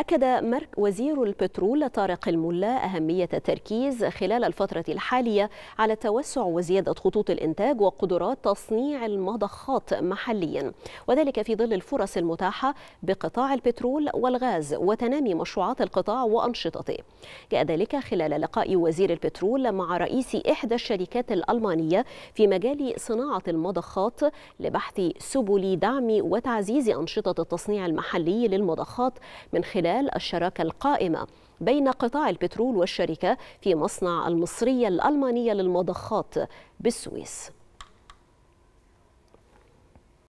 أكد وزير البترول طارق الملا أهمية التركيز خلال الفترة الحالية على التوسع وزيادة خطوط الإنتاج وقدرات تصنيع المضخات محليا وذلك في ظل الفرص المتاحة بقطاع البترول والغاز وتنامي مشروعات القطاع وأنشطته جاء ذلك خلال لقاء وزير البترول مع رئيس إحدى الشركات الألمانية في مجال صناعة المضخات لبحث سبل دعم وتعزيز أنشطة التصنيع المحلي للمضخات من خلال خلال الشراكة القائمة بين قطاع البترول والشركة في مصنع المصرية الألمانية للمضخات بالسويس